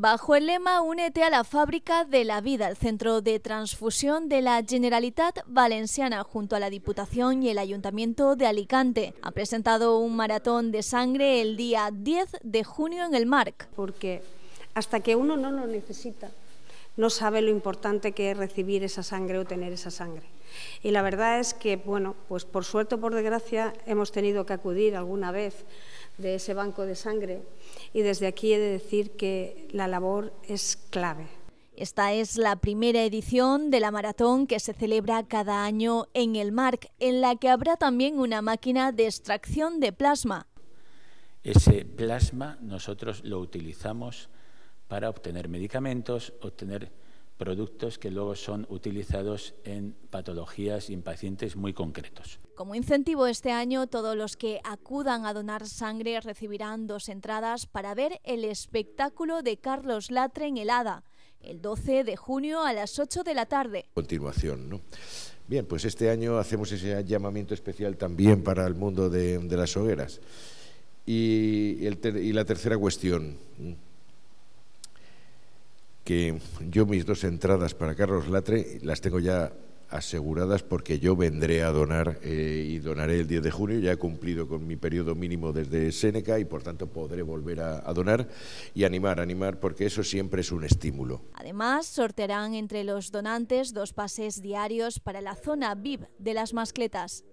Bajo el lema Únete a la fábrica de la vida, el centro de transfusión de la Generalitat Valenciana junto a la Diputación y el Ayuntamiento de Alicante ha presentado un maratón de sangre el día 10 de junio en el MARC. Porque hasta que uno no lo necesita, no sabe lo importante que es recibir esa sangre o tener esa sangre. Y la verdad es que, bueno, pues por suerte o por desgracia hemos tenido que acudir alguna vez de ese banco de sangre y desde aquí he de decir que la labor es clave. Esta es la primera edición de la maratón que se celebra cada año en el MARC, en la que habrá también una máquina de extracción de plasma. Ese plasma nosotros lo utilizamos para obtener medicamentos, obtener productos que luego son utilizados en patologías y en pacientes muy concretos. Como incentivo este año, todos los que acudan a donar sangre recibirán dos entradas para ver el espectáculo de Carlos Latre en el el 12 de junio a las 8 de la tarde. Continuación, ¿no? Bien, pues este año hacemos ese llamamiento especial también para el mundo de, las hogueras. y la tercera cuestión que yo mis dos entradas para Carlos Latre las tengo ya aseguradas porque yo vendré a donar eh, y donaré el 10 de junio. Ya he cumplido con mi periodo mínimo desde Seneca y por tanto podré volver a, donar y animar, animar, porque eso siempre es un estímulo. Además, sortearán entre los donantes dos pases diarios para la zona VIP de las mascletas.